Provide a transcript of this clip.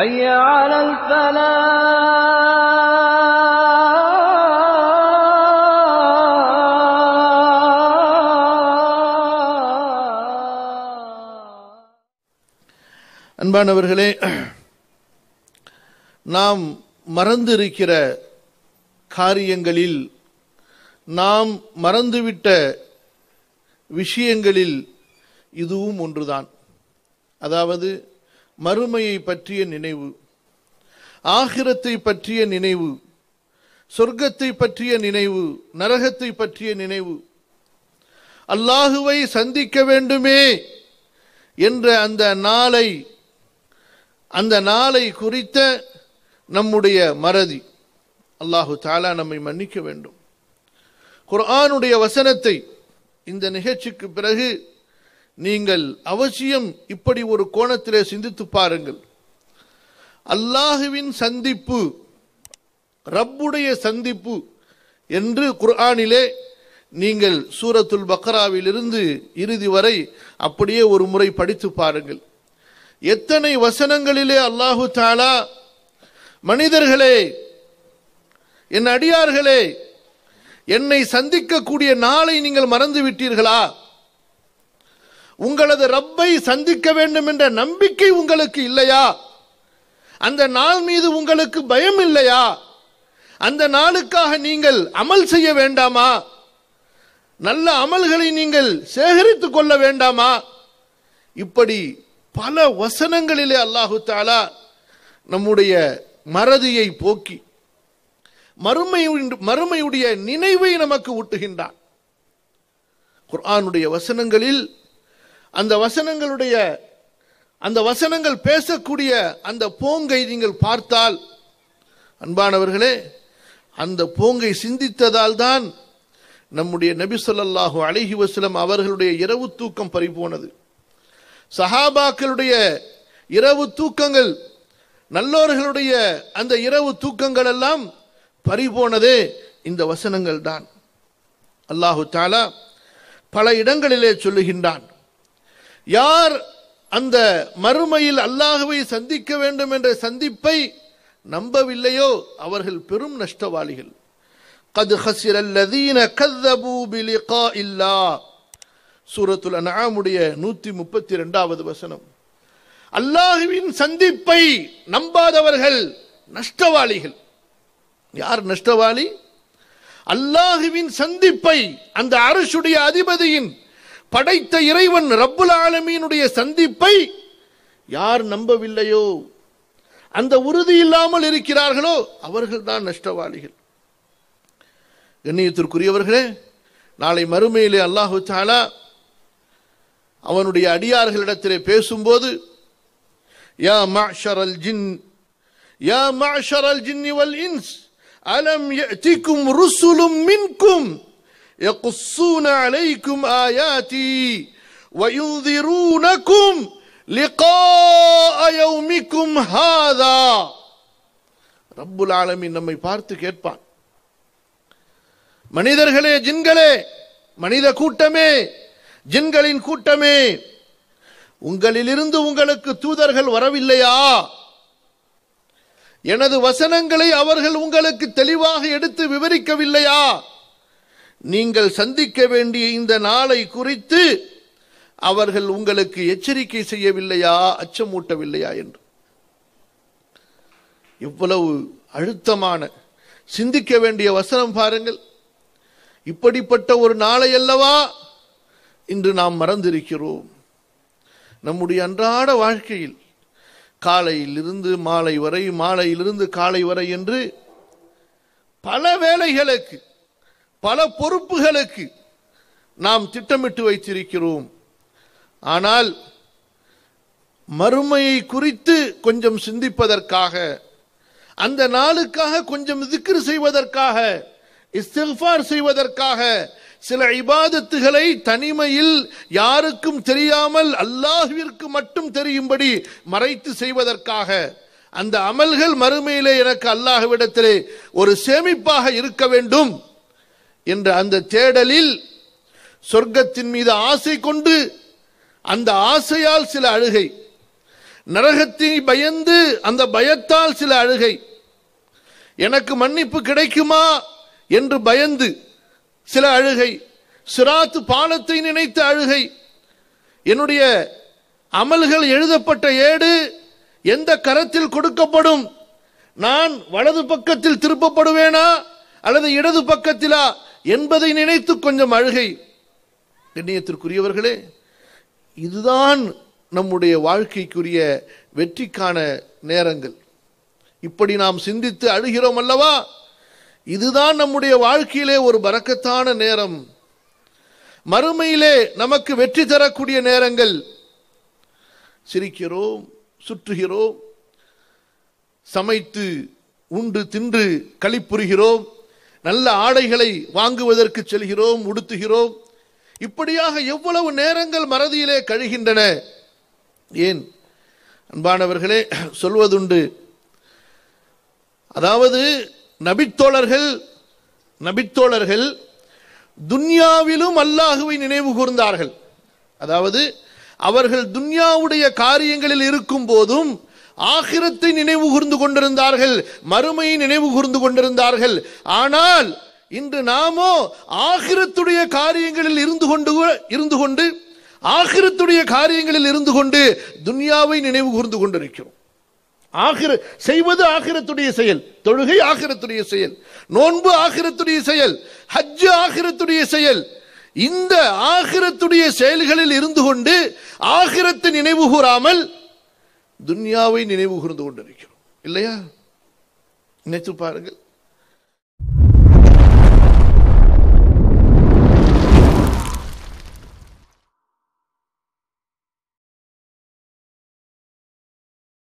حي على الفلاح அன்பானவர்களே நாம் மறந்திருக்கிற காரியங்களில் நாம் மறந்துவிட்ட விஷயங்களில் இதுவும் ஒன்றுதான் அதாவது மறுமையை பற்றிய நினைவு ஆகிரத்தை பற்றிய நினைவு சொர்க்கத்தை பற்றிய நினைவு நரகத்தை பற்றிய நினைவு அல்லாஹுவை சந்திக்க வேண்டுமே என்ற அந்த நாளை அந்த நாளை குறித்த நம்முடைய மறதி அல்லாஹு தாலா நம்மை மன்னிக்க வேண்டும் குர்ஆனுடைய வசனத்தை இந்த நிகழ்ச்சிக்கு பிறகு நீங்கள் அவசியம் இப்படி ஒரு கோணத்திலே சிந்தித்து பாருங்கள் அல்லாஹுவின் சந்திப்பு ரப்புடைய சந்திப்பு என்று குர்ஆனிலே நீங்கள் சூரத்துல் பக்ராவிலிருந்து இறுதி வரை அப்படியே ஒரு முறை படித்து பாருங்கள் எத்தனை வசனங்களிலே அல்லாஹு தாலா மனிதர்களே என் அடியார்களே என்னை சந்திக்கக்கூடிய நாளை நீங்கள் மறந்து விட்டீர்களா உங்களது ரப்பை சந்திக்க வேண்டும் என்ற நம்பிக்கை உங்களுக்கு இல்லையா அந்த நாள் மீது உங்களுக்கு பயம் இல்லையா அந்த நாளுக்காக நீங்கள் அமல் செய்ய வேண்டாமா நல்ல அமல்களை நீங்கள் சேகரித்துக் கொள்ள வேண்டாமா இப்படி பல வசனங்களிலே அல்லாஹு தாலா நம்முடைய மறதியை போக்கி மறுமை மறுமையுடைய நினைவை நமக்கு ஊட்டுகின்றான் குர்ஆனுடைய வசனங்களில் அந்த வசனங்களுடைய அந்த வசனங்கள் பேசக்கூடிய அந்த போங்கை நீங்கள் பார்த்தால் அன்பானவர்களே அந்த போங்கை சிந்தித்ததால் தான் நம்முடைய நபி சொல்லாஹு அழகி வசலம் அவர்களுடைய இரவு தூக்கம் பறிபோனது சஹாபாக்களுடைய இரவு தூக்கங்கள் நல்லோர்களுடைய அந்த இரவு தூக்கங்கள் எல்லாம் பறிபோனதே இந்த வசனங்கள் தான் அல்லாஹு தாலா பல இடங்களிலே சொல்லுகின்றான் யார் அந்த மறுமையில் அல்லாஹுவை சந்திக்க வேண்டும் என்ற சந்திப்பை நம்பவில்லையோ அவர்கள் பெரும் நஷ்டவாளிகள் கது ஹசிர் அல்லதீன கதபு பிலிகா இல்லா சூரத்துல நாமுடைய நூற்றி முப்பத்தி ரெண்டாவது வசனம் அல்லாஹுவின் சந்திப்பை நம்பாதவர்கள் நஷ்டவாளிகள் யார் நஷ்டவாளி அல்லாஹுவின் சந்திப்பை அந்த அரசுடைய அதிபதியின் படைத்த இறைவன் ரப்புல் ஆலமீனுடைய சந்திப்பை யார் நம்பவில்லையோ அந்த உறுதி இல்லாமல் இருக்கிறார்களோ அவர்கள் தான் நஷ்டவாளிகள் கண்ணியத்திற்குரியவர்களே நாளை மறுமையிலே அல்லாஹு தாலா அவனுடைய அடியார்களிடத்திலே பேசும்போது யா மாஷரல் ஜின் யா மாஷரல் அல் வல் இன்ஸ் அலம் ருசுலும் மின்கும் يَقُصُّونَ عَلَيْكُمْ آيَاتِي وينذرونكم لِقَاءَ يَوْمِكُمْ هَذَا رب ஆலமி நம்மை பார்த்து கேட்பான் மனிதர்களே ஜின்களே மனித கூட்டமே ஜின்களின் கூட்டமே உங்களிலிருந்து உங்களுக்கு தூதர்கள் வரவில்லையா எனது வசனங்களை அவர்கள் உங்களுக்கு தெளிவாக எடுத்து விவரிக்கவில்லையா நீங்கள் சந்திக்க வேண்டிய இந்த நாளை குறித்து அவர்கள் உங்களுக்கு எச்சரிக்கை செய்யவில்லையா அச்சமூட்டவில்லையா என்று இவ்வளவு அழுத்தமான சிந்திக்க வேண்டிய வசனம் பாருங்கள் இப்படிப்பட்ட ஒரு நாளை அல்லவா இன்று நாம் மறந்திருக்கிறோம் நம்முடைய அன்றாட வாழ்க்கையில் காலையிலிருந்து மாலை வரை மாலையிலிருந்து காலை வரை என்று பல வேலைகளுக்கு பல பொறுப்புகளுக்கு நாம் திட்டமிட்டு வைத்திருக்கிறோம் ஆனால் மறுமையை குறித்து கொஞ்சம் சிந்திப்பதற்காக அந்த நாளுக்காக கொஞ்சம் திக்ரு செய்வதற்காக இஸ்திஃபார் செய்வதற்காக சில இபாதத்துகளை தனிமையில் யாருக்கும் தெரியாமல் அல்லாஹிற்கு மட்டும் தெரியும்படி மறைத்து செய்வதற்காக அந்த அமல்கள் மறுமையிலே எனக்கு அல்லாஹுவிடத்திலே ஒரு சேமிப்பாக இருக்க வேண்டும் என்ற அந்த தேடலில் சொர்க்கத்தின் மீது ஆசை கொண்டு அந்த ஆசையால் சில அழுகை நரகத்தை பயந்து அந்த பயத்தால் சில அழுகை எனக்கு மன்னிப்பு கிடைக்குமா என்று பயந்து சில அழுகை சிராத்து பாலத்தை நினைத்த அழுகை என்னுடைய அமல்கள் எழுதப்பட்ட ஏடு எந்த கரத்தில் கொடுக்கப்படும் நான் வலது பக்கத்தில் திருப்பப்படுவேனா அல்லது இடது பக்கத்திலா என்பதை நினைத்து கொஞ்சம் அழுகை கண்ணியத்திற்குரியவர்களே இதுதான் நம்முடைய வாழ்க்கைக்குரிய வெற்றிக்கான நேரங்கள் இப்படி நாம் சிந்தித்து அழுகிறோம் அல்லவா இதுதான் நம்முடைய வாழ்க்கையிலே ஒரு பறக்கத்தான நேரம் மறுமையிலே நமக்கு வெற்றி தரக்கூடிய நேரங்கள் சிரிக்கிறோம் சுற்றுகிறோம் சமைத்து உண்டு தின்று களிப்புரிகிறோம் நல்ல ஆடைகளை வாங்குவதற்கு செல்கிறோம் உடுத்துகிறோம் இப்படியாக எவ்வளவு நேரங்கள் மறதியிலே கழிகின்றன ஏன் அன்பானவர்களே சொல்வதுண்டு அதாவது நபித்தோழர்கள் நபித்தோழர்கள் துன்யாவிலும் அல்லாஹுவை நினைவு கூர்ந்தார்கள் அதாவது அவர்கள் துன்யாவுடைய காரியங்களில் இருக்கும் போதும் ஆகிரத்தை நினைவு கூர்ந்து கொண்டிருந்தார்கள் மறுமையை நினைவு கூர்ந்து கொண்டிருந்தார்கள் ஆனால் இன்று நாமோ ஆகிரத்துடைய காரியங்களில் இருந்து கொண்டு இருந்து கொண்டு ஆகிரத்துடைய காரியங்களில் இருந்து கொண்டு துன்யாவை நினைவு கூர்ந்து கொண்டிருக்கிறோம் ஆகிர செய்வது ஆகிரத்துடைய செயல் தொழுகை ஆகிரத்துடைய செயல் நோன்பு ஆகிரத்துடைய செயல் ஹஜ்ஜு ஆகிரத்துடைய செயல் இந்த ஆகிரத்துடைய செயல்களில் இருந்து கொண்டு ஆகிரத்தை நினைவு கூறாமல் துன்யாவை நினைவு கூர்ந்து கொண்டிருக்கிறோம் இல்லையா நினைத்து பாருங்கள்